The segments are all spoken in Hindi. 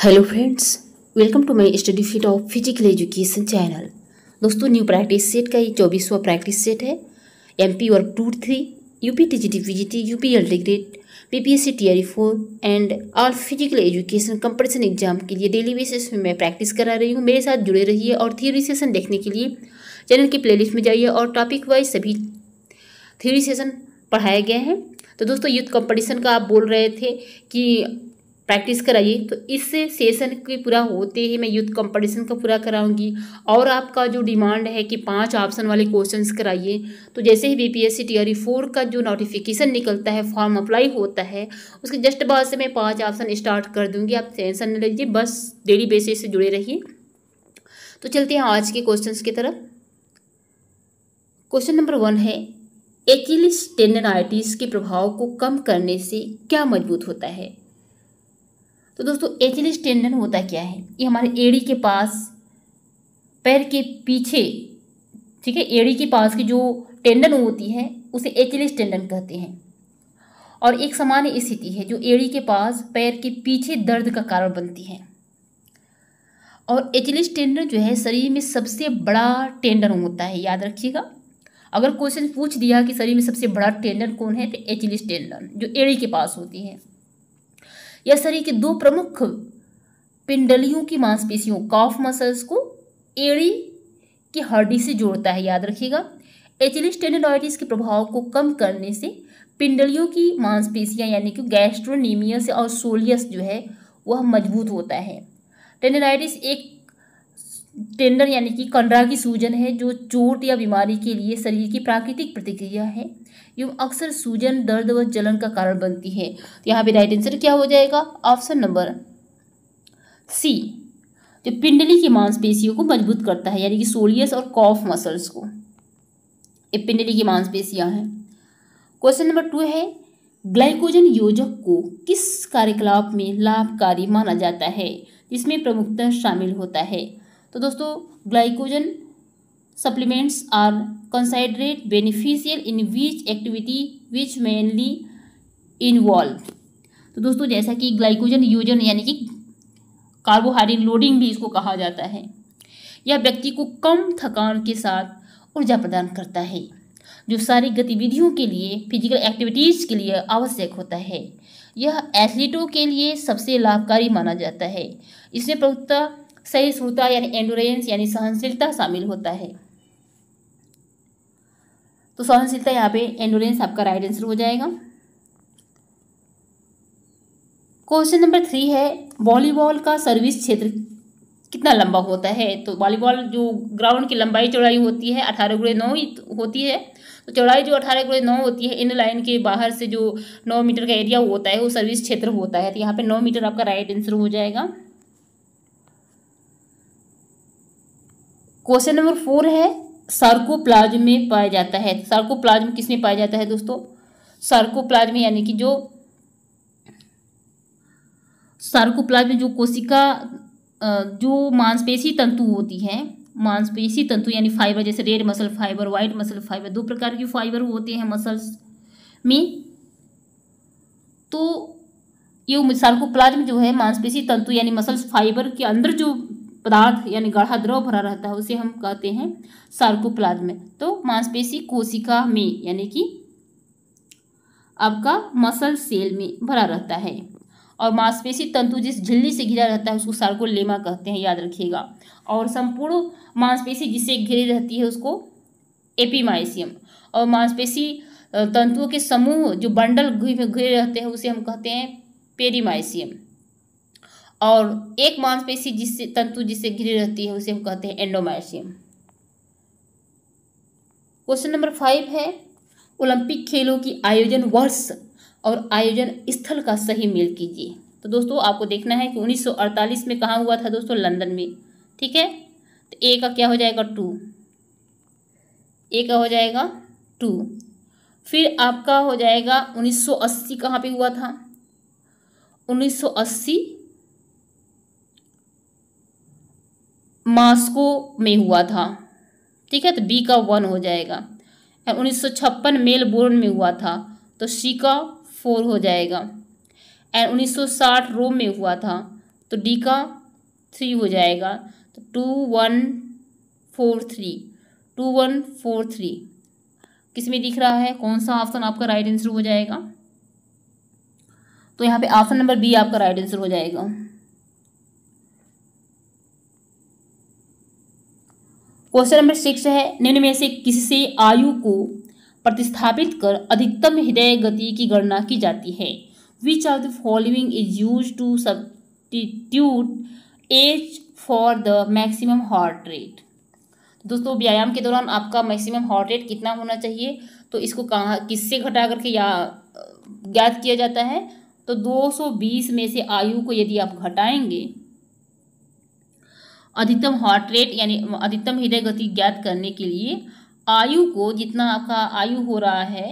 hello friends welcome to my study fit of physical education channel दोस्तों न्यू प्रैक्टिस सेट का ये चौबीसवा प्रैक्टिस सेट है MP work two three UP TGT PGT P LT grade T TRE four and all physical education competition exam के लिए डेली बेसिस में मैं प्रैक्टिस करा रही हूँ मेरे साथ जुड़े रहिए और थ्योरी सेशन देखने के लिए चैनल की प्ले में जाइए और टॉपिक वाइज सभी थ्योरी सेशन पढ़ाए गए हैं तो दोस्तों यूथ कंपटीशन का आप बोल रहे थे कि प्रैक्टिस कराइए तो इस सेशन के पूरा होते ही मैं यूथ कंपटीशन का पूरा कराऊंगी और आपका जो डिमांड है कि पांच ऑप्शन वाले क्वेश्चंस कराइए तो जैसे ही बीपीएससी सी फोर का जो नोटिफिकेशन निकलता है फॉर्म अप्लाई होता है उसके जस्ट बाद से मैं पाँच ऑप्शन स्टार्ट कर दूँगी आप टेंशन न लीजिए बस डेली बेसिस से जुड़े रहिए तो चलते हैं आज के क्वेश्चन की तरफ क्वेश्चन नंबर वन है एकिलिस टेंडनाइटिस के प्रभाव को कम करने से क्या मजबूत होता है तो दोस्तों एचलिस टेंडन होता क्या है ये हमारे एड़ी के पास पैर के पीछे ठीक है एड़ी के पास की जो टेंडन होती है उसे एचलिस टेंडन कहते हैं और एक सामान्य स्थिति है जो एड़ी के पास पैर के पीछे दर्द का कारण बनती है और एचलिस टेंडन जो है शरीर में सबसे बड़ा टेंडन होता है याद रखिएगा अगर क्वेश्चन पूछ दिया कि शरीर में सबसे बड़ा टेंडन कौन है तो एचलिस टेंडन जो एड़ी के पास होती है या शरीर के दो प्रमुख पिंडलियों की मांसपेशियों कॉफ मसल्स को एड़ी की हड्डी से जोड़ता है याद रखिएगा एचिलिस टेनेडोइटिस के प्रभाव को कम करने से पिंडलियों की मांसपेशियां यानी कि गैस्ट्रोनीमियस और सोलियस जो है वह मजबूत होता है टेनेडाइटिस एक टेंडर यानी कि कंडरा की सूजन है जो चोट या बीमारी के लिए शरीर की प्राकृतिक प्रतिक्रिया है एवं अक्सर सूजन दर्द व जलन का कारण बनती है तो यहाँ पे राइट आंसर क्या हो जाएगा ऑप्शन नंबर सी जो पिंडली की मांसपेशियों को मजबूत करता है यानी कि सोलियस और कॉफ मसल्स को ये पिंडली की मांसपेशियाँ हैं क्वेश्चन नंबर टू है ग्लाइकोजन योजक को किस कार्यकलाप में लाभकारी माना जाता है इसमें प्रमुखता शामिल होता है तो दोस्तों glycogen supplements are considered beneficial in which activity which mainly involve तो दोस्तों जैसा कि ग्लाइकोजन यूजन यानी कि कार्बोहाइड्रेट लोडिंग भी इसको कहा जाता है यह व्यक्ति को कम थकान के साथ ऊर्जा प्रदान करता है जो सारी गतिविधियों के लिए फिजिकल एक्टिविटीज़ के लिए आवश्यक होता है यह एथलीटों के लिए सबसे लाभकारी माना जाता है इसमें प्रमुखता सहिष्णुता यानी एंडोरेंस यानी सहनशीलता शामिल होता है तो सहनशीलता यहाँ पे एंडोरेंस आपका राइट आंसर हो जाएगा क्वेश्चन नंबर थ्री है वॉलीबॉल का सर्विस क्षेत्र कितना लंबा होता है तो वॉलीबॉल जो ग्राउंड की लंबाई चौड़ाई होती है अठारह गुड़े नौ होती है तो चौड़ाई जो अठारह गुड़े नौ होती है इन लाइन के बाहर से जो नौ मीटर का एरिया होता है वो सर्विस क्षेत्र होता है तो यहाँ पे नौ मीटर आपका राइट आंसर हो जाएगा क्वेश्चन नंबर फोर है सार्कोप्लाज्म में पाया जाता है सार्कोप्लाज्म किस में पाया जाता है दोस्तों सार्कोप्लाज्म यानी कि जो सार्कोप्लाज्म जो कोशिका जो मांसपेशी तंतु होती है मांसपेशी तंतु यानी फाइबर जैसे red muscle fiber white muscle fiber दो प्रकार के फाइबर होते हैं मसल्स में तो ये सार्कोप्लाज्म जो है मांसपेशी तंतु यानी मसल्स फाइबर के अंदर जो पदार्थ यानी गढ़ा द्रव भरा रहता है उसे हम कहते हैं सार्कोप्लाज्म तो मांसपेशी कोशिका में यानी कि आपका मसल सेल में भरा रहता है और मांसपेशी तंतु जिस झिल्ली से घिरा रहता है उसको सार्कोलेमा कहते हैं याद रखिएगा और संपूर्ण मांसपेशी जिससे घिरी रहती है उसको एपीमाइसियम और मांसपेशी तंतुओं के समूह जो बंडल घिरे रहते हैं उसे हम कहते हैं पेरीमाइसियम और एक मांसपेशी जिससे तंतु जिससे घिरी रहती है उसे हम कहते हैं एंडोमाइसियम क्वेश्चन नंबर फाइव है ओलंपिक खेलों की आयोजन वर्ष और आयोजन स्थल का सही मेल कीजिए तो दोस्तों आपको देखना है कि 1948 में कहाँ हुआ था दोस्तों लंदन में ठीक है तो ए का क्या हो जाएगा टू ए का हो जाएगा टू फिर आपका हो जाएगा 1980 कहाँ पे हुआ था 1980 मास्को में हुआ था ठीक है तो बी का वन हो जाएगा एंड उन्नीस मेलबोर्न में हुआ था तो सी का फोर हो जाएगा एंड 1960 रोम में हुआ था तो डी का थ्री हो जाएगा तो two one four three two one four three किस में दिख रहा है कौन सा ऑप्शन आपका राइट आंसर हो जाएगा तो यहाँ पे ऑप्शन नंबर बी आपका राइट आंसर हो जाएगा क्वेश्चन नंबर सिक्स है निम्न में से किससे आयु को प्रतिस्थापित कर अधिकतम हृदय गति की गणना की जाती है which are the following is use to substitute age for the maximum heart rate दोस्तों व्यायाम के दौरान आपका मैक्सिमम हार्ट रेट कितना होना चाहिए तो इसको कहाँ किससे घटा करके या ज्ञात किया जाता है तो 220 में से आयु को यदि आप घटाएंगे अधिकतम हार्ट रेट यानी अधिकतम हृदय गति ज्ञात करने के लिए आयु को जितना आपका आयु हो रहा है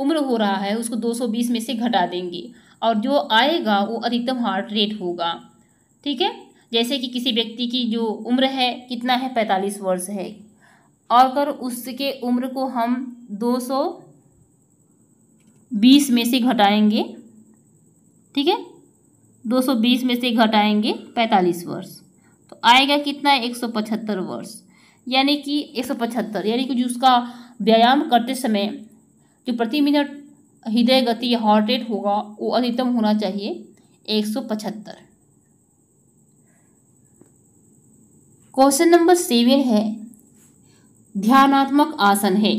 उम्र हो रहा है उसको 220 में से घटा देंगे और जो आएगा वो अधिकतम हार्ट रेट होगा ठीक है जैसे कि किसी व्यक्ति की जो उम्र है कितना है पैंतालीस वर्ष है और अगर उसके उम्र को हम 220 में से घटाएंगे ठीक है 220 में से घटाएंगे 45 वर्ष आएगा कितना है एक सौ पचहत्तर वर्ष यानी कि एक सौ पचहत्तर यानी कि जो उसका व्यायाम करते समय जो प्रति मिनट हृदय गति या हार्ट रेट होगा वो अधिकतम होना चाहिए एक सौ पचहत्तर क्वेश्चन नंबर सेवन है ध्यानात्मक आसन है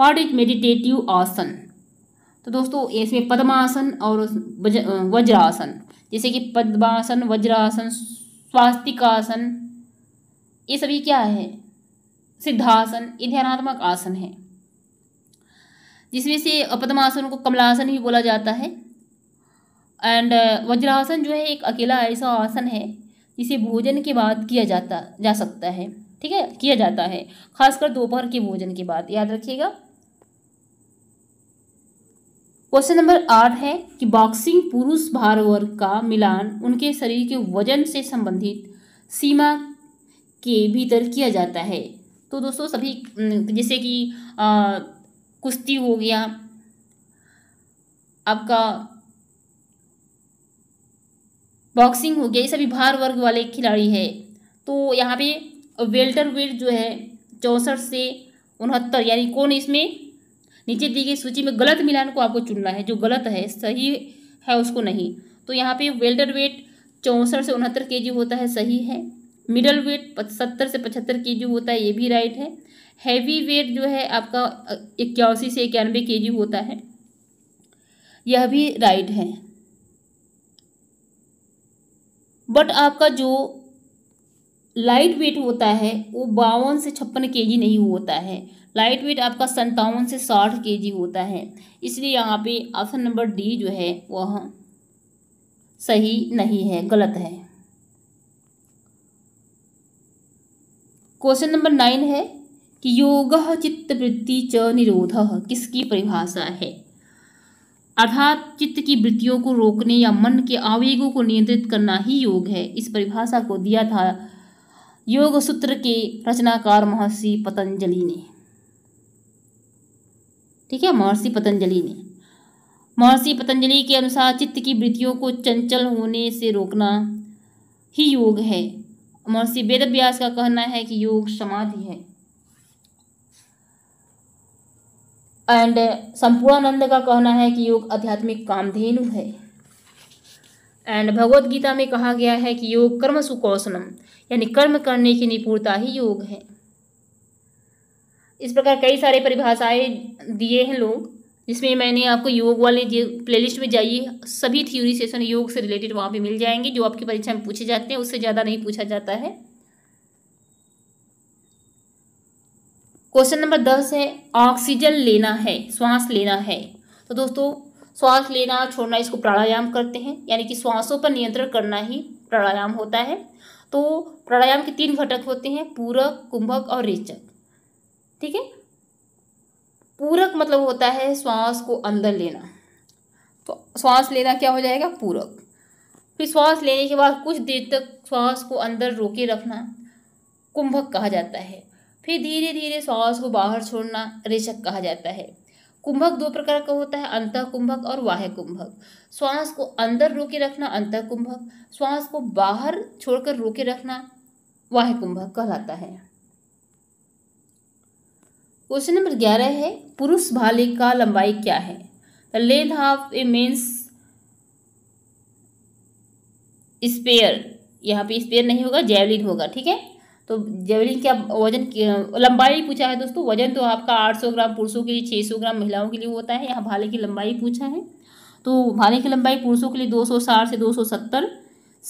वाट इज मेडिटेटिव आसन तो दोस्तों इसमें पद्मासन और वज्रासन जैसे कि पद्मासन वज्रासन स्वास्तिक आसन ये सभी क्या है सिद्धासन ये ध्यानात्मक आसन है जिसमें से पद्मासन को कमलासन भी बोला जाता है एंड uh, वज्रासन जो है एक अकेला ऐसा आसन है जिसे भोजन के बाद किया जाता जा सकता है ठीक है किया जाता है खासकर दोपहर के भोजन के बाद याद रखिएगा क्वेश्चन नंबर आठ है कि बॉक्सिंग पुरुष भार वर्ग का मिलान उनके शरीर के वजन से संबंधित सीमा के भीतर किया जाता है तो दोस्तों सभी जैसे कि कुश्ती हो गया आपका बॉक्सिंग हो गया ये सभी भार वर्ग वाले खिलाड़ी है तो यहाँ पे वेल्टर वेट जो है चौंसठ से उनहत्तर यानी कौन इसमें नीचे दी गई सूची में गलत मिलान को आपको चुनना है जो गलत है सही है उसको नहीं तो यहाँ पे वेल्डर वेट चौंसठ से उनहत्तर के होता है सही है मिडल वेट सत्तर से पचहत्तर के होता है ये भी राइट है हैवी वेट जो है आपका इक्यासी से इक्यानवे के होता है यह भी राइट है बट आपका जो लाइट वेट होता है वो बावन से छप्पन के जी नहीं होता है लाइट वेट आपका संतावन से साठ के जी होता है इसलिए यहाँ पे ऑप्शन नंबर डी जो है वह सही नहीं है गलत है क्वेश्चन नंबर नाइन है कि योग चित्त वृत्ति च निरोध किसकी परिभाषा है अर्थात चित्त की वृत्तियों को रोकने या मन के आवेगों को नियंत्रित करना ही योग है इस परिभाषा को दिया था योग सूत्र के रचनाकार महर्षि पतंजलि ने ठीक है महर्षि पतंजलि ने महर्षि पतंजलि के अनुसार चित्त की वृत्तियों को चंचल होने से रोकना ही योग है महर्षि व्यास का कहना है कि योग समाधि है एंड संपूर्णानंद का कहना है कि योग आध्यात्मिक कामधेनु है एंड भगवत गीता में कहा गया है कि योग कर्म सुकौशलम यानी कर्म करने की निपुणता ही योग है इस प्रकार कई सारे परिभाषाएं दिए हैं लोग जिसमें मैंने आपको योग वाले प्लेलिस्ट में जाइए सभी थ्योरी सेशन योग से रिलेटेड वहाँ पे मिल जाएंगे जो आपकी परीक्षा में पूछे जाते हैं उससे ज़्यादा नहीं पूछा जाता है क्वेश्चन नंबर दस है ऑक्सीजन लेना है श्वास लेना है तो दोस्तों श्वास लेना छोड़ना इसको प्राणायाम करते हैं यानी कि श्वासों पर नियंत्रण करना ही प्राणायाम होता है तो प्राणायाम के तीन घटक होते हैं पूरक कुंभक और रेचक ठीक है पूरक मतलब होता है श्वास को अंदर लेना तो श्वास लेना क्या हो जाएगा पूरक फिर श्वास लेने के बाद कुछ देर तक श्वास को अंदर रोके रखना कुंभक कहा जाता है फिर धीरे धीरे श्वास को बाहर छोड़ना रेचक कहा जाता है कुंभक दो प्रकार का होता है अंत कुंभक और वाह्य कुंभक श्वास को अंदर रोके रखना अंत कुंभक श्वास को बाहर छोड़कर रोके रखना वाह कुंभक कहलाता है क्वेश्चन नंबर ग्यारह है पुरुष भाले का लंबाई क्या है length of a means spare यहाँ पे स्पेयर नहीं होगा जैवलिन होगा ठीक है तो जेवलिन क्या वजन लंबाई पूछा है दोस्तों वजन तो आपका 800 ग्राम पुरुषों के लिए 600 ग्राम महिलाओं के लिए होता है यहाँ भाले की लंबाई पूछा है तो भाले की लंबाई पुरुषों के लिए 260 से 270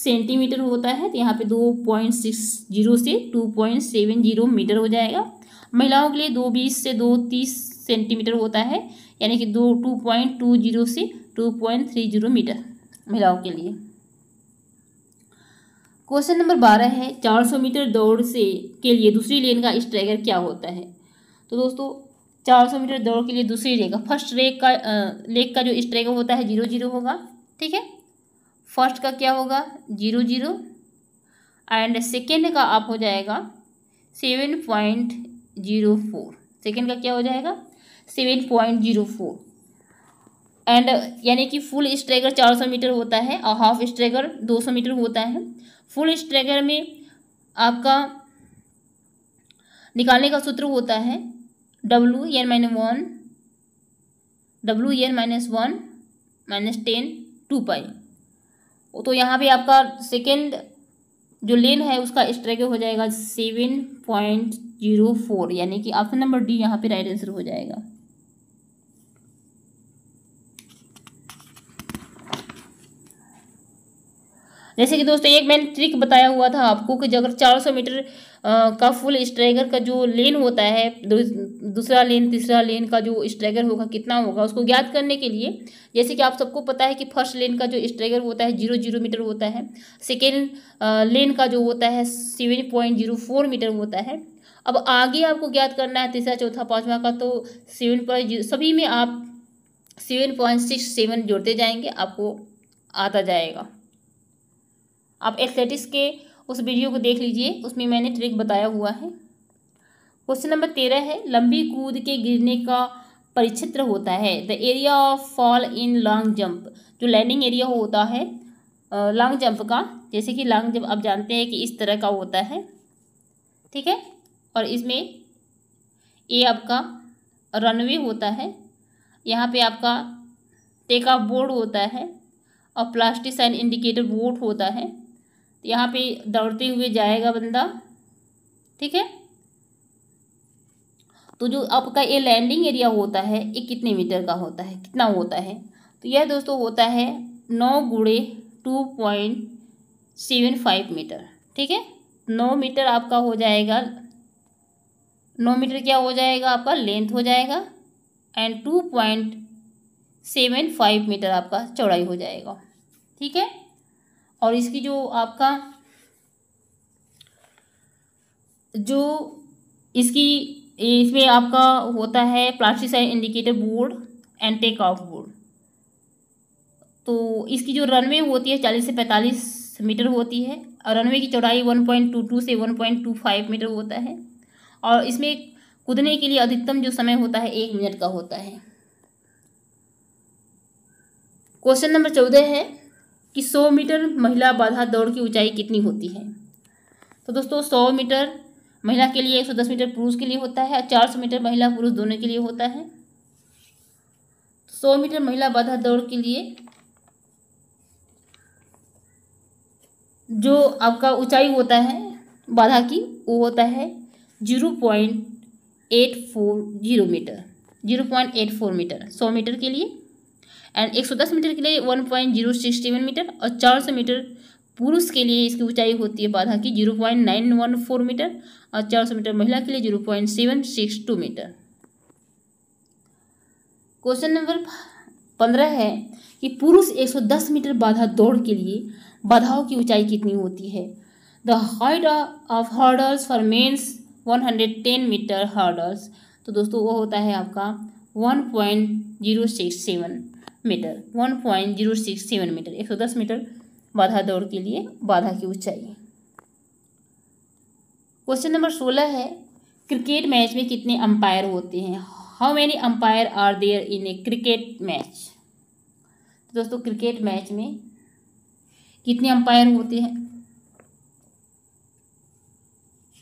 सेंटीमीटर होता है तो यहाँ पे 2.60 से 2.70 मीटर हो जाएगा महिलाओं के लिए 220 से 230 सेंटीमीटर होता है यानी कि दो टू पॉइंट टू जीरो से two point three zero meter महिलाओं के लिए क्वेश्चन नंबर बारह है चार सौ मीटर दौड़ से के लिए दूसरी लेन का स्ट्राइकर क्या होता है तो दोस्तों चार सौ मीटर दौड़ के लिए दूसरी लेन का फर्स्ट रेक का लेग का जो स्ट्राइकर होता है जीरो जीरो होगा ठीक है फर्स्ट का क्या होगा जीरो जीरो एंड सेकेंड का आप हो जाएगा seven point zero four second का क्या हो जाएगा seven point zero four and यानी कि फुल स्ट्रेगर चार सौ मीटर होता है और हाफ स्ट्रेगर दो सौ मीटर होता है फुल स्ट्रेगर में आपका निकालने का सूत्र होता है W N minus one W N minus one minus ten two pi तो यहाँ पे आपका सेकेंड जो लेन है उसका स्ट्रेगर हो जाएगा सेवन पॉइंट जीरो फोर यानी कि ऑप्शन नंबर डी यहाँ पे राइट आंसर हो जाएगा जैसे कि दोस्तों एक मैंने ट्रिक बताया हुआ था आपको कि अगर 400 मीटर का फुल स्ट्राइगर का जो लेन होता है दूसरा लेन तीसरा लेन का जो स्ट्राइगर होगा कितना होगा उसको ज्ञात करने के लिए जैसे कि आप सबको पता है कि फर्स्ट लेन का जो स्ट्राइगर होता है जीरो जीरो मीटर होता है सेकेंड लेन का जो होता है seven point zero four meter होता है अब आगे आपको ज्ञात करना है तीसरा चौथा पाँचवा का तो सेवन पॉइंट जीरो सभी में आप सेवन पॉइंट सिक्स सेवन जोड़ते जाएंगे आपको आता जाएगा आप एथलेटिक्स के उस वीडियो को देख लीजिए उसमें मैंने ट्रिक बताया हुआ है क्वेश्चन नंबर तेरह है लंबी कूद के गिरने का परिचित्र होता है the area of fall in long jump जो लैंडिंग एरिया होता है लॉन्ग जंप का जैसे कि लॉन्ग जंप आप जानते हैं कि इस तरह का होता है ठीक है और इसमें ये आपका रनवे होता है यहाँ पे आपका टेक ऑफ बोर्ड होता है और प्लास्टिक साइन इंडिकेटर बोर्ड होता है तो यहाँ पे दौड़ते हुए जाएगा बंदा ठीक है तो जो आपका ये लैंडिंग एरिया होता है ये कितने मीटर का होता है कितना होता है तो यह दोस्तों होता है नौ गुड़े two point seven five meter ठीक है नौ मीटर आपका हो जाएगा नौ मीटर क्या हो जाएगा आपका लेंथ हो जाएगा and two point seven five meter आपका चौड़ाई हो जाएगा ठीक है और इसकी जो आपका जो इसकी इसमें आपका होता है plasticine indicator board and take off board तो इसकी जो रनवे होती है चालीस से पैंतालीस मीटर होती है और रनवे की चौड़ाई वन पॉइंट टू टू से one point two five meter होता है और इसमें कूदने के लिए अधिकतम जो समय होता है एक मिनट का होता है क्वेश्चन नंबर चौदह है कि 100 मीटर महिला बाधा दौड़ की ऊंचाई कितनी होती है तो दोस्तों 100 मीटर महिला के लिए 110 मीटर पुरुष के लिए होता है और 400 मीटर महिला पुरुष दोनों के लिए होता है 100 तो मीटर महिला बाधा दौड़ के लिए जो आपका ऊंचाई होता है बाधा की वो होता है zero point eight four zero meter zero point eight four meter सौ मीटर के लिए एंड 110 मीटर के लिए 1.067 मीटर और 400 मीटर पुरुष के लिए इसकी ऊंचाई होती है बाधा की 0.914 मीटर और 400 मीटर महिला के लिए 0.762 मीटर क्वेश्चन नंबर पंद्रह है कि पुरुष 110 मीटर बाधा दौड़ के लिए बाधाओं की ऊंचाई कितनी होती है the height of hurdles for mens 110 meter hurdles तो दोस्तों वो होता है आपका 1.067 meter one point zero six seven meter एक सौ दस मीटर बाधा दौड़ के लिए बाधा की ऊंचाई क्वेश्चन नंबर सोलह है क्रिकेट मैच में कितने अंपायर होते हैं how many umpire are there in a cricket match तो दोस्तों क्रिकेट मैच में कितने अंपायर होते हैं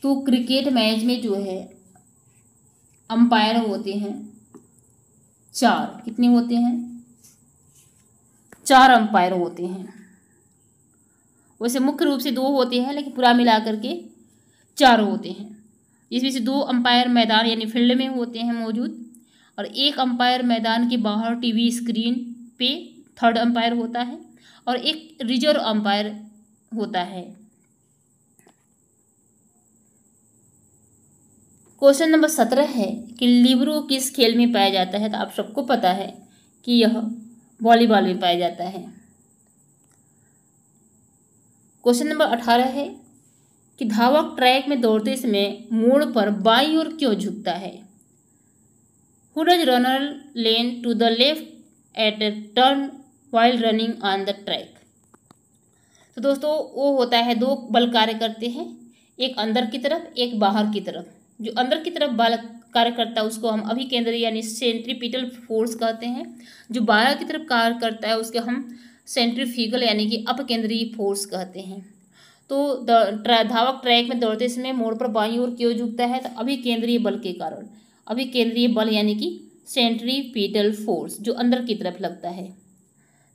तो क्रिकेट मैच में जो है अंपायर होते हैं चार कितने होते हैं चार अंपायर होते हैं वैसे मुख्य रूप से दो होते हैं लेकिन पूरा मिलाकर के चार होते हैं जिसमें से दो अंपायर मैदान यानी फील्ड में होते हैं मौजूद और एक अंपायर मैदान के बाहर टीवी स्क्रीन पे थर्ड अंपायर होता है और एक रिजर्व अंपायर होता है क्वेश्चन नंबर सत्रह है कि लिब्रो किस खेल में पाया जाता है तो आप सबको पता है कि यह वॉलीबॉल में पाया जाता है क्वेश्चन नंबर अठारह है कि धावक ट्रैक में दौड़ते समय मोड़ पर बाई ओर क्यों झुकता है who does runner lean to the left at a turn while running on the track तो दोस्तों वो होता है दो बल कार्य करते हैं एक अंदर की तरफ एक बाहर की तरफ जो अंदर की तरफ बालक कार्य करता है उसको हम केंद्र यानी सेंट्रीपिटल फोर्स कहते हैं जो बाहर की तरफ कार्य करता है उसके हम सेंट्रीफ्यूगल यानी कि अपकेंद्रीय फोर्स कहते हैं तो ट्रा, धावक ट्रैक में दौड़ते समय मोड़ पर बाई ओर क्यों झुकता है तो अभी केंद्रीय बल के कारण अभी केंद्रीय बल यानी कि सेंट्रीपिटल फोर्स जो अंदर की तरफ लगता है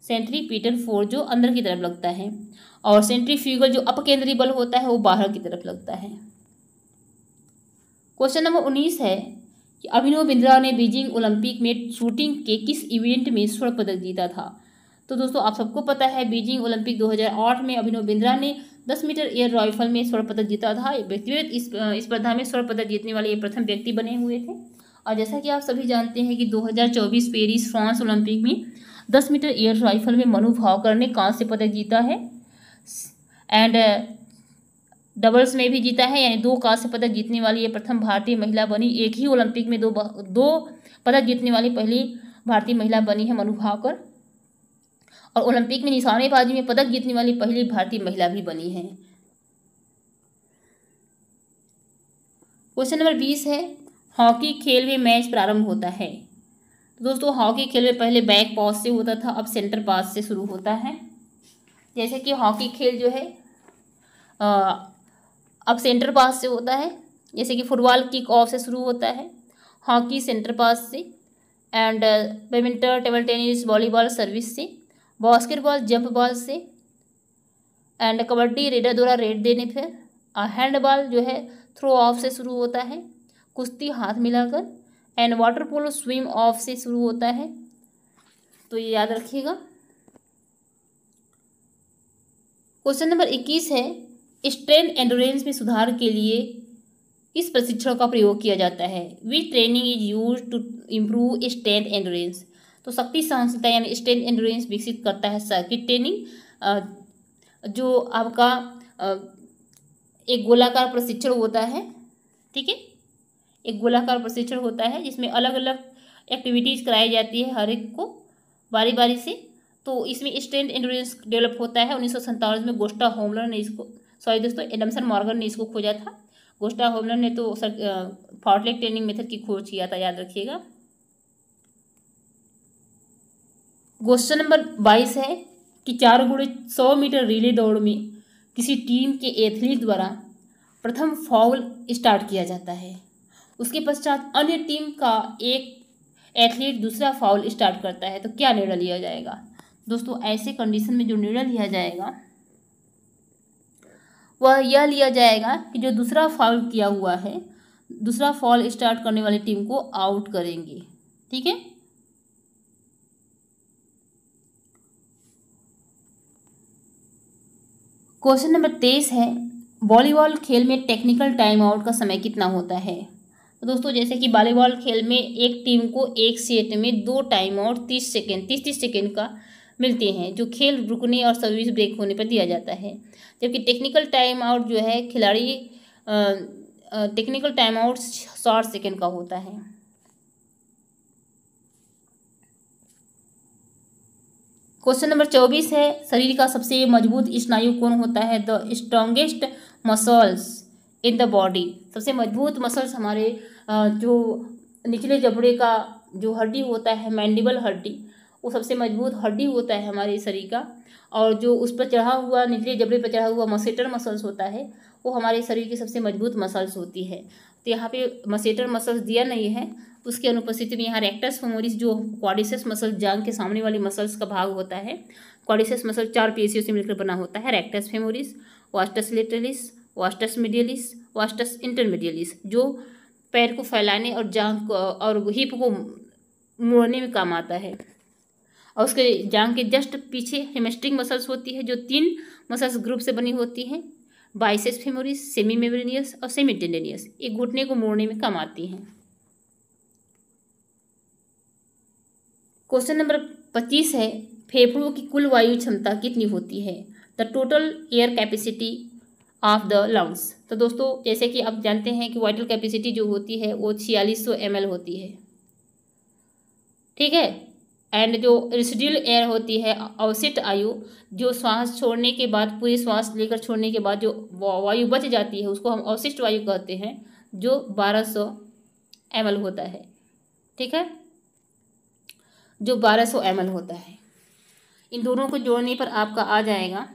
सेंट्रीपिटल फोर्स जो अंदर की तरफ लगता है और सेंट्रीफ्यूगल जो अपकेंद्रीय बल होता है वो बाहर की तरफ लगता है क्वेश्चन नंबर उन्नीस है कि अभिनव बिंद्रा ने बीजिंग ओलंपिक में शूटिंग के किस इवेंट में स्वर्ण पदक जीता था तो दोस्तों आप सबको पता है बीजिंग ओलंपिक 2008 में अभिनव बिंद्रा ने 10 मीटर एयर राइफल में स्वर्ण पदक जीता था व्यक्तिगत इस स्पर्धा में स्वर्ण पदक जीतने वाले ये प्रथम व्यक्ति बने हुए थे और जैसा कि आप सभी जानते हैं कि 2024 पेरिस फ्रांस ओलंपिक में 10 मीटर एयर राइफल में मनु भावकर ने कांस्य पदक जीता है एंड डबल्स में भी जीता है यानी दो कांस्य पदक जीतने वाली ये प्रथम भारतीय महिला बनी एक ही ओलंपिक में दो दो पदक जीतने वाली पहली भारतीय महिला बनी है मनु भाकर और ओलंपिक में निशानेबाजी में पदक जीतने वाली पहली भारतीय महिला भी बनी है क्वेश्चन नंबर बीस है हॉकी खेल में मैच प्रारंभ होता है तो दोस्तों हॉकी खेल में पहले बैक पॉस से होता था अब सेंटर पास से शुरू होता है जैसे कि हॉकी खेल जो है आ, अब सेंटर पास से होता है जैसे कि फुटबॉल किक ऑफ से शुरू होता है हॉकी सेंटर पास से and badminton table tennis volleyball service से बास्केटबॉल जंप बॉल से एंड कबड्डी रेडर द्वारा रेड देने पर हैंडबॉल uh, जो है थ्रो ऑफ से शुरू होता है कुश्ती हाथ मिलाकर and water polo swim off से शुरू होता है तो ये याद रखिएगा क्वेश्चन नंबर इक्कीस है स्ट्रेंथ एंडोरेंस में सुधार के लिए इस प्रशिक्षण का प्रयोग किया जाता है which training is use to improve strength endurance तो शक्ति सहनशीलता यानी स्ट्रेंथ एंडोरेंस विकसित करता है सर्किट ट्रेनिंग जो आपका एक गोलाकार प्रशिक्षण होता है ठीक है एक गोलाकार प्रशिक्षण होता है जिसमें अलग अलग एक्टिविटीज़ कराई जाती है हर एक को बारी बारी से तो इसमें स्ट्रेंथ एंडोरेंस डेवलप होता है उन्नीस में गोस्टा होमलर ने इसको सॉरी दोस्तों एडमसन मॉर्गन ने इसको खोजा था गोस्टा होमलर ने तो सर फॉर्टलेट ट्रेनिंग मेथड की खोज किया था याद रखिएगा क्वेश्चन नंबर बाईस है कि चार गुड़े सौ मीटर रिले दौड़ में किसी टीम के एथलीट द्वारा प्रथम फाउल स्टार्ट किया जाता है उसके पश्चात अन्य टीम का एक एथलीट दूसरा फाउल स्टार्ट करता है तो क्या निर्णय लिया जाएगा दोस्तों ऐसे कंडीशन में जो निर्णय लिया जाएगा वह यह लिया जाएगा कि जो दूसरा फॉल किया हुआ है दूसरा फॉल स्टार्ट करने वाली टीम को आउट करेंगे ठीक है क्वेश्चन नंबर तेईस है वॉलीबॉल खेल में टेक्निकल टाइम आउट का समय कितना होता है तो दोस्तों जैसे कि वॉलीबॉल खेल में एक टीम को एक सेट में दो टाइम आउट तीस सेकेंड तीस तीस सेकेंड का मिलते हैं जो खेल रुकने और सर्विस ब्रेक होने पर दिया जाता है जबकि टेक्निकल टाइम आउट जो है खिलाड़ी टेक्निकल टाइम आउट साठ सेकेंड का होता है क्वेश्चन नंबर चौबीस है शरीर का सबसे मजबूत स्नायु कौन होता है the strongest muscles in the body सबसे मजबूत मसल्स हमारे जो निचले जबड़े का जो हड्डी होता है मैंडिबल हड्डी वो सबसे मजबूत हड्डी होता है हमारे शरीर का और जो उस पर चढ़ा हुआ निचले जबड़े पर चढ़ा हुआ मसेटर मसल्स होता है वो हमारे शरीर की सबसे मजबूत मसल्स होती है तो यहाँ पे मसेटर मसल्स दिया नहीं है उसके अनुपस्थिति में यहाँ रेक्टस फोमोरिस जो क्वाडिसस मसल जांग के सामने वाले मसल्स का भाग होता है क्वाडिसस मसल चार पेशियों से मिलकर बना होता है rectus femoris vastus lateralis vastus medialis vastus intermedius जो पैर को फैलाने और जांग को और हिप को मोड़ने में काम आता है और उसके जांग के जस्ट पीछे हेमेस्ट्रिंग मसल्स होती है जो तीन मसल्स ग्रुप से बनी होती है बाइसेस फेमोरिस सेमी मेमोरिनियस और सेमी टेंडेनियस ये घुटने को मोड़ने में कम आती हैं क्वेश्चन नंबर पच्चीस है फेफड़ों की कुल वायु क्षमता कितनी होती है the total air capacity of the lungs तो दोस्तों जैसे कि आप जानते हैं कि वाइटल कैपेसिटी जो होती है वो छियालीस सौ एम होती है ठीक है एंड जो रिसिड्यूल एयर होती है अवशिष्ट आयु जो श्वास छोड़ने के बाद पूरी श्वास लेकर छोड़ने के बाद जो वायु बच जाती है उसको हम अवशिष्ट वायु कहते हैं जो बारह सौ एम एल होता है ठीक है जो बारह सौ एम एल होता है इन दोनों को जोड़ने पर आपका आ जाएगा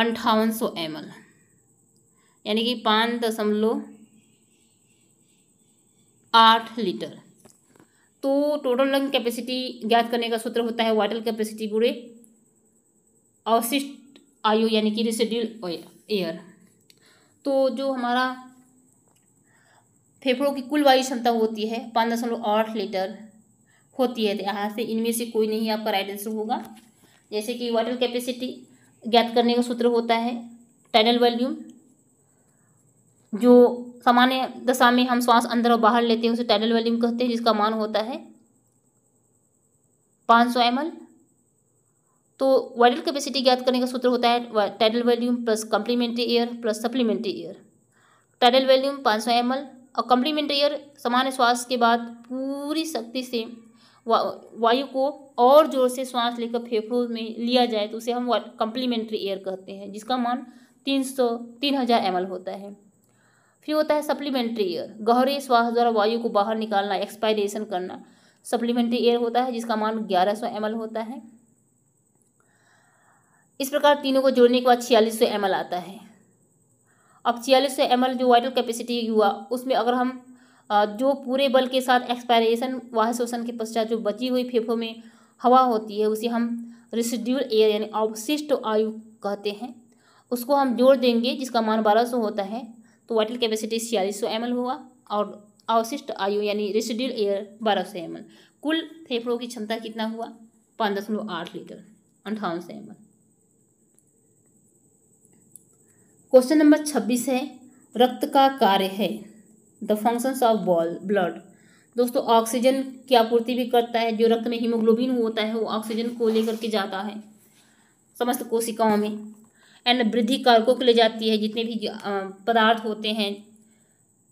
अंठावन सौ एम एल यानी कि पाँच दशमलव आठ लीटर तो टोटल लंग कैपेसिटी ज्ञात करने का सूत्र होता है वाइटल कैपेसिटी गुड़े अवशिष्ट आयु यानी कि रिसिड्यूल एयर तो जो हमारा फेफड़ों की कुल वायु क्षमता होती है पाँच दशमलव आठ लीटर होती है तो यहाँ से इनमें से कोई नहीं आपका राइट आंसर होगा जैसे कि वाटर कैपेसिटी ज्ञात करने का सूत्र होता है टाइडल वॉल्यूम जो सामान्य दशा में हम श्वास अंदर और बाहर लेते हैं उसे टाइडल वॉल्यूम कहते हैं जिसका मान होता है पाँच सौ एम तो वाइडल कैपेसिटी ज्ञात करने का सूत्र होता है tidal volume plus complementary air plus supplementary air tidal volume पाँच सौ एम और कम्प्लीमेंट्री एयर सामान्य श्वास के बाद पूरी शक्ति से वा, वायु को और जोर से श्वास लेकर फेफड़ों में लिया जाए तो उसे हम कम्प्लीमेंट्री एयर कहते हैं जिसका मान तीन सौ तीन हज़ार एम होता है फिर होता है सप्लीमेंट्री एयर गहरे श्वास द्वारा वायु को बाहर निकालना एक्सपायरेशन करना सप्लीमेंट्री एयर होता है जिसका मान ग्यारह सौ होता है इस प्रकार तीनों को जोड़ने के बाद छियालीस सौ आता है अब छियालीस सौ जो वाइटल कैपेसिटी हुआ उसमें अगर हम जो पूरे बल के साथ एक्सपायरेशन वाह शोषण के पश्चात जो बची हुई फेफों में हवा होती है उसे हम रिसिड्यूल एयर यानी अवशिष्ट आयु कहते हैं उसको हम जोड़ देंगे जिसका मान बारह सौ होता है तो वाइटल कैपेसिटी छियालीस सौ एम हुआ और अवशिष्ट आयु यानी रेसिडियल एयर बारह सौ एम कुल फेफड़ों की क्षमता कितना हुआ पाँच दशमलव आठ लीटर अंठावन सौ एम क्वेश्चन नंबर छब्बीस है रक्त का कार्य है the functions of ball blood दोस्तों ऑक्सीजन की आपूर्ति भी करता है जो रक्त में हीमोग्लोबिन होता है वो ऑक्सीजन को लेकर के जाता है समस्त कोशिकाओं में एंड वृद्धि कारकों को ले जाती है जितने भी पदार्थ होते हैं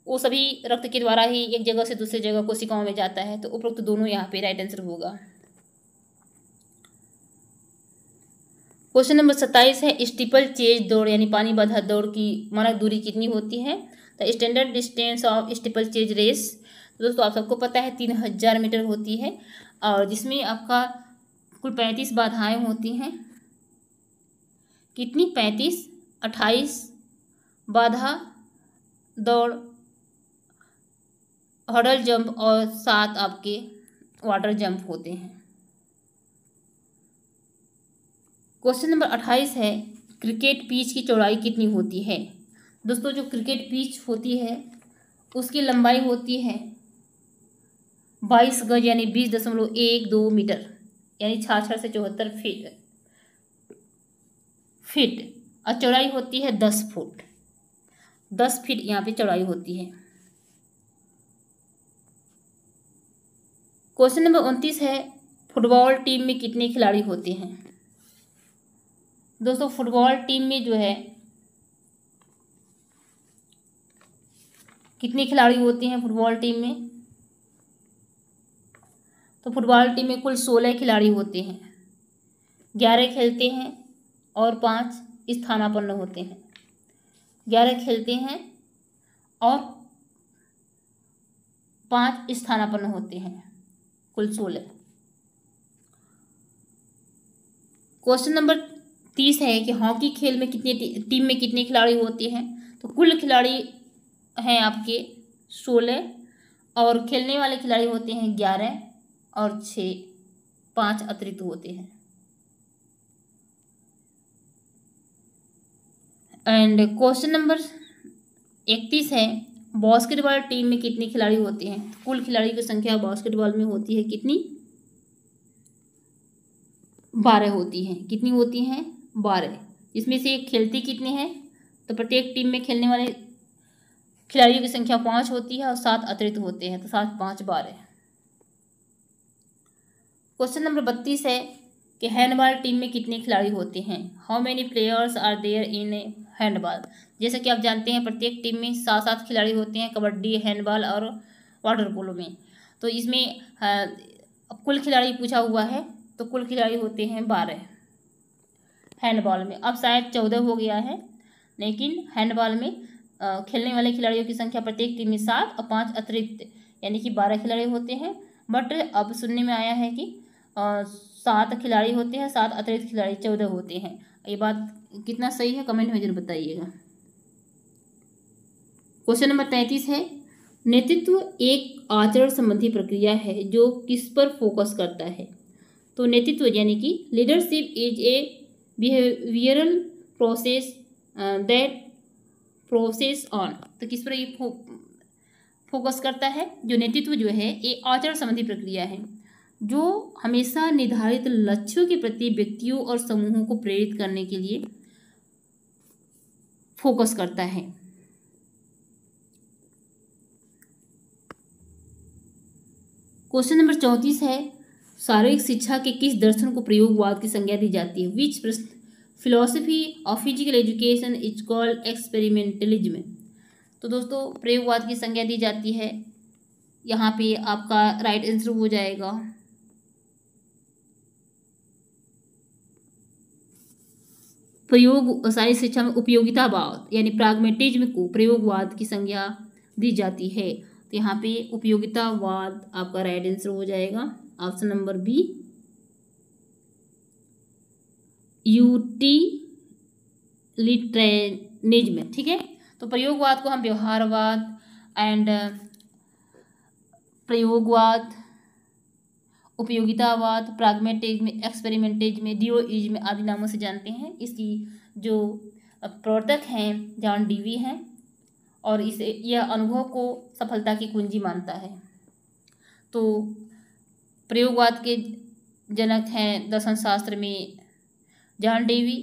वो सभी रक्त के द्वारा ही एक जगह से दूसरी जगह कोशिकाओं में जाता है तो उपरोक्त दोनों यहाँ पे राइट आंसर होगा क्वेश्चन नंबर सत्ताईस है स्टीपल चेज दौड़ यानी पानी बाधा दौड़ की मानक दूरी कितनी होती है the standard distance of steeplechase race दोस्तों आप सबको पता है तीन हजार मीटर होती है और जिसमें आपका कुल पैंतीस बाधाएं होती हैं कितनी पैंतीस अट्ठाईस बाधा दौड़ हडल जंप और सात आपके वाटर जंप होते हैं क्वेश्चन नंबर अट्ठाईस है क्रिकेट पीच की चौड़ाई कितनी होती है दोस्तों जो क्रिकेट पीच होती है उसकी लंबाई होती है बाईस गज यानी बीस दशमलव एक दो मीटर यानी छाछ से चौहत्तर फीट फीट और चौड़ाई होती है दस फुट दस फीट यहाँ पे चौड़ाई होती है क्वेश्चन नंबर उनतीस है फुटबॉल टीम में कितने खिलाड़ी होते हैं दोस्तों फुटबॉल टीम में जो है कितने खिलाड़ी होते हैं फुटबॉल टीम में तो फुटबॉल टीम में कुल सोलह खिलाड़ी होते हैं ग्यारह खेलते हैं और पाँच स्थानापन्न होते हैं ग्यारह खेलते हैं और पांच स्थानापन्न होते हैं कुल सोलह क्वेश्चन नंबर तीस है कि हॉकी खेल में कितने टीम में कितने खिलाड़ी होते हैं तो कुल खिलाड़ी हैं आपके सोलह और खेलने वाले खिलाड़ी होते हैं ग्यारह और छः पांच अतिरिक्त होते हैं एंड क्वेश्चन नंबर इकतीस है बास्केटबॉल टीम में कितने खिलाड़ी होते हैं तो कुल खिलाड़ी की संख्या बास्केटबॉल में होती है कितनी बारह होती हैं कितनी होती हैं बारह इसमें से खेलती कितने हैं तो प्रत्येक टीम में खेलने वाले खिलाड़ियों की संख्या पाँच होती है और सात अतिरिक्त होते हैं तो सात पाँच बारह क्वेश्चन नंबर बत्तीस है कि हैंडबॉल टीम में कितने खिलाड़ी होते हैं how many players are there in handball जैसा कि आप जानते हैं प्रत्येक टीम में सात सात खिलाड़ी होते हैं कबड्डी हैंडबॉल और वाटर पोलो में तो इसमें हाँ, कुल खिलाड़ी पूछा हुआ है तो कुल खिलाड़ी होते हैं बारह हैंडबॉल में अब शायद चौदह हो गया है लेकिन हैंडबॉल में खेलने वाले खिलाड़ियों की संख्या प्रत्येक टीम में सात और पाँच अतिरिक्त यानी कि बारह खिलाड़ी होते हैं बट अब सुनने में आया है कि सात खिलाड़ी होते हैं सात अतिरिक्त खिलाड़ी चौदह होते हैं ये बात कितना सही है कमेंट में जरूर बताइएगा क्वेश्चन नंबर तैंतीस है नेतृत्व एक आचरण संबंधी प्रक्रिया है जो किस पर फोकस करता है तो नेतृत्व यानी कि leadership is a behavioural process that process on तो किस पर ये फो, फोकस करता है जो नेतृत्व जो है ये आचरण संबंधी प्रक्रिया है जो हमेशा निर्धारित लक्ष्यों के प्रति व्यक्तियों और समूहों को प्रेरित करने के लिए फोकस करता है क्वेश्चन नंबर चौंतीस है शारीरिक शिक्षा के किस दर्शन को प्रयोगवाद की संज्ञा दी जाती है विच प्रश्न philosophy of physical education is called experimentalism तो दोस्तों प्रयोगवाद की संज्ञा दी जाती है यहाँ पे आपका राइट आंसर हो जाएगा प्रयोग सारी शिक्षा में उपयोगितावाद यानी प्रागमेटिज्म को प्रयोगवाद की संज्ञा दी जाती है तो यहाँ पे उपयोगितावाद आपका राइट आंसर हो जाएगा ऑप्शन नंबर बी में ठीक है तो प्रयोगवाद को हम व्यवहारवाद एंड प्रयोगवाद उपयोगितावाद में एक्सपेरिमेंटेज में एक्सपेरिमेंटिज्म में आदि नामों से जानते हैं इसकी जो प्रवर्तक हैं जॉन डीवी हैं और इसे यह अनुभव को सफलता की कुंजी मानता है तो प्रयोगवाद के जनक हैं दर्शन शास्त्र में जॉन डेवी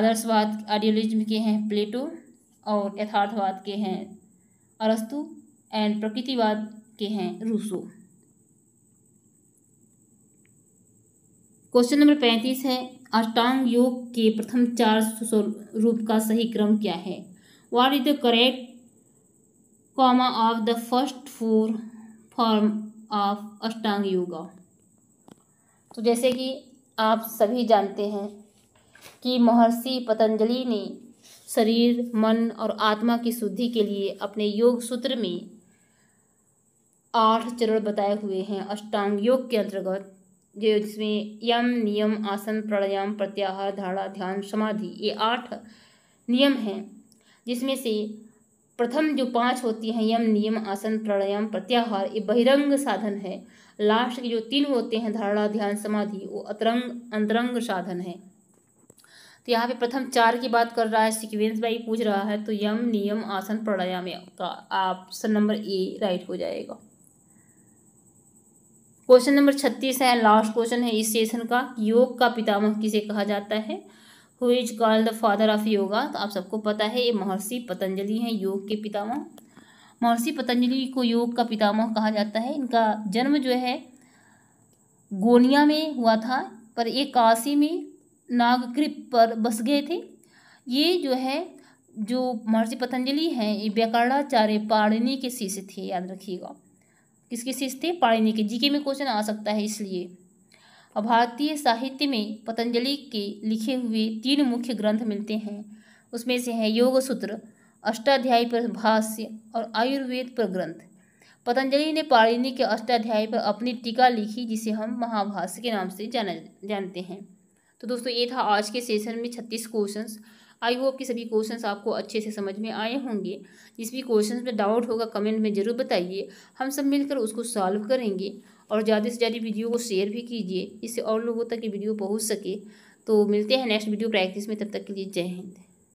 आदर्शवाद आइडियोलिज्म के हैं प्लेटो और यथार्थवाद के हैं अरस्तु एंड प्रकृतिवाद के हैं रूसो क्वेश्चन नंबर पैंतीस है अष्टांग योग के प्रथम चार स्वरूप का सही क्रम क्या है what is the correct comma of the first four form of Ashtanga yoga तो जैसे कि आप सभी जानते हैं कि महर्षि पतंजलि ने शरीर मन और आत्मा की शुद्धि के लिए अपने योग सूत्र में आठ चरण बताए हुए हैं अष्टांग योग के अंतर्गत जो जिसमें यम नियम आसन प्राणायाम प्रत्याहार धारणा ध्यान समाधि ये आठ नियम हैं जिसमें से प्रथम जो पांच होती हैं यम नियम आसन प्राणायाम प्रत्याहार ये बहिरंग साधन है लास्ट के जो तीन होते हैं धारणा ध्यान समाधि वो अतरंग अंतरंग साधन है तो यहाँ पे प्रथम चार की बात कर रहा है सिक्वेंस भाई पूछ रहा है तो यम नियम आसन प्राणायाम का ऑप्शन नंबर ए राइट हो जाएगा क्वेश्चन नंबर छत्तीस है लास्ट क्वेश्चन है इस सेशन का योग का पितामह किसे कहा जाता है who is called the father of yoga तो आप सबको पता है ये महर्षि पतंजलि हैं योग के पितामह महर्षि पतंजलि को योग का पितामह कहा जाता है इनका जन्म जो है गोनिया में हुआ था पर ये काशी में नागकृप पर बस गए थे ये जो है जो महर्षि पतंजलि हैं ये व्याकरणाचार्य पाड़िनी के शिष्य थे याद रखिएगा किसके शिष्य थे पाणिनि के जीके में क्वेश्चन आ सकता है इसलिए और भारतीय साहित्य में पतंजलि के लिखे हुए तीन मुख्य ग्रंथ मिलते हैं उसमें से है योग सूत्र अष्टाध्यायी पर भाष्य और आयुर्वेद पर ग्रंथ पतंजलि ने पाणिनि के अष्टाध्यायी पर अपनी टीका लिखी जिसे हम महाभाष्य के नाम से जाना जानते हैं तो दोस्तों ये था आज के सेशन में छत्तीस क्वेश्चंस आई होप कि सभी क्वेश्चन आपको अच्छे से समझ में आए होंगे जिस भी क्वेश्चन में डाउट होगा कमेंट में ज़रूर बताइए हम सब मिलकर उसको सॉल्व करेंगे और ज़्यादा से ज़्यादा वीडियो को शेयर भी कीजिए इससे और लोगों तक ये वीडियो पहुँच सके तो मिलते हैं नेक्स्ट वीडियो प्रैक्टिस में तब तक के लिए जय हिंद